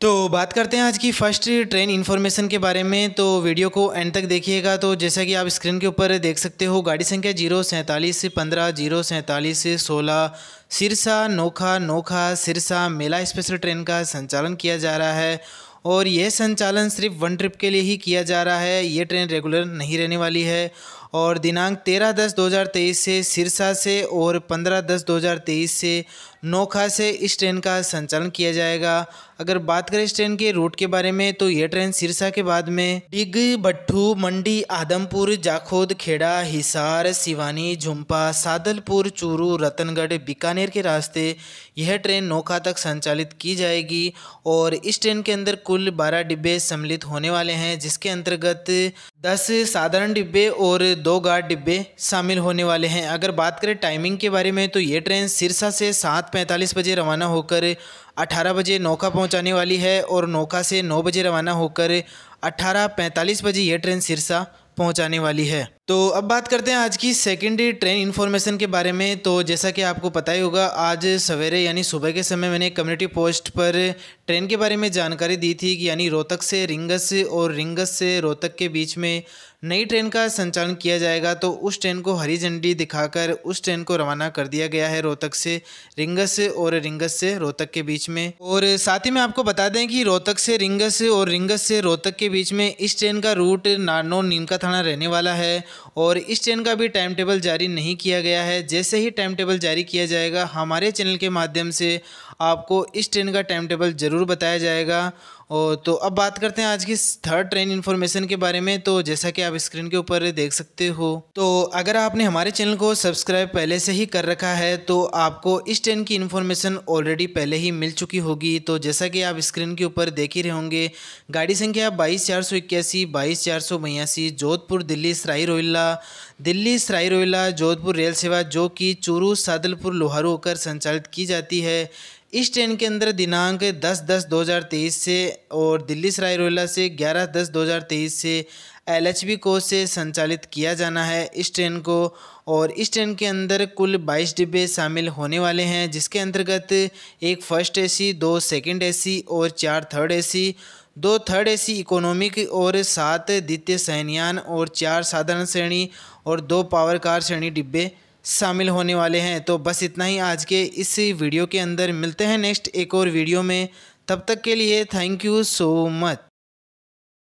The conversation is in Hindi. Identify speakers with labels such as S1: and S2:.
S1: तो बात करते हैं आज की फ़र्स्ट ट्रेन इन्फॉर्मेशन के बारे में तो वीडियो को एंड तक देखिएगा तो जैसा कि आप स्क्रीन के ऊपर देख सकते हो गाड़ी संख्या जीरो सैंतालीस पंद्रह जीरो सैंतालीस सोलह सिरसा नोखा नोखा सिरसा मेला स्पेशल ट्रेन का संचालन किया जा रहा है और यह संचालन सिर्फ वन ट्रिप के लिए ही किया जा रहा है ये ट्रेन रेगुलर नहीं रहने वाली है और दिनांक तेरह दस 2023 से सिरसा से और पंद्रह दस 2023 से नोखा से इस ट्रेन का संचालन किया जाएगा अगर बात करें इस ट्रेन के रूट के बारे में तो यह ट्रेन सिरसा के बाद में डिग भट्ठू मंडी आदमपुर जाखोद खेड़ा हिसार सिवानी झुम्पा सादलपुर चूरू रतनगढ़ बीकानेर के रास्ते यह ट्रेन नोखा तक संचालित की जाएगी और इस ट्रेन के अंदर कुल बारह डिब्बे सम्मिलित होने वाले हैं जिसके अंतर्गत दस साधारण डिब्बे और दो गार्ड डिब्बे शामिल होने वाले हैं अगर बात करें टाइमिंग के बारे में तो ये ट्रेन सिरसा से सात पैंतालीस बजे रवाना होकर अठारह बजे नौका पहुंचाने वाली है और नौका से नौ बजे रवाना होकर अठारह पैंतालीस बजे ये ट्रेन सिरसा पहुंचाने वाली है तो अब बात करते हैं आज की सेकेंडरी ट्रेन इन्फॉर्मेशन के बारे में तो जैसा कि आपको पता ही होगा आज सवेरे यानी सुबह के समय मैंने कम्युनिटी पोस्ट पर ट्रेन के बारे में जानकारी दी थी कि यानी रोहतक से रिंगस और रिंगस से रोहतक के बीच में नई ट्रेन का संचालन किया जाएगा तो उस ट्रेन को हरी झंडी दिखाकर उस ट्रेन को रवाना कर दिया गया है रोहतक से रिंगस और रिंगस से रोहतक के बीच में और साथ ही में आपको बता दें कि रोहतक से रिंगस और रिंगस से रोहतक के बीच में इस ट्रेन का रूट नारनौल नीमका थाना रहने वाला है और इस ट्रेन का भी टाइम टेबल जारी नहीं किया गया है जैसे ही टाइम टेबल जारी किया जाएगा हमारे चैनल के माध्यम से आपको इस ट्रेन का टाइम टेबल ज़रूर बताया जाएगा और तो अब बात करते हैं आज की थर्ड ट्रेन इन्फॉर्मेशन के बारे में तो जैसा कि आप स्क्रीन के ऊपर देख सकते हो तो अगर आपने हमारे चैनल को सब्सक्राइब पहले से ही कर रखा है तो आपको इस ट्रेन की इन्फॉर्मेशन ऑलरेडी पहले ही मिल चुकी होगी तो जैसा कि आप स्क्रीन के ऊपर देख ही रहे होंगे गाड़ी संख्या बाईस चार सौ इक्यासी बाईस चार सौ बयासी जोधपुर दिल्ली सराई रोहिल्ला दिल्ली सराई रोहिल्ला जोधपुर रेल सेवा जो कि चूरू सादलपुर लोहारू होकर संचालित की जाती है इस ट्रेन के अंदर दिनांक 10 दस 2023 से और दिल्ली सराय रोहिला से 11 दस 2023 से एल एच कोच से संचालित किया जाना है इस ट्रेन को और इस ट्रेन के अंदर कुल 22 डिब्बे शामिल होने वाले हैं जिसके अंतर्गत एक फर्स्ट एसी, दो सेकंड एसी और चार थर्ड एसी, दो थर्ड एसी इकोनॉमिक और सात द्वितीय सहनयान और चार साधारण श्रेणी और दो पावर कार श्रेणी डिब्बे शामिल होने वाले हैं तो बस इतना ही आज के इस वीडियो के अंदर मिलते हैं नेक्स्ट एक और वीडियो में तब तक के लिए थैंक यू सो मच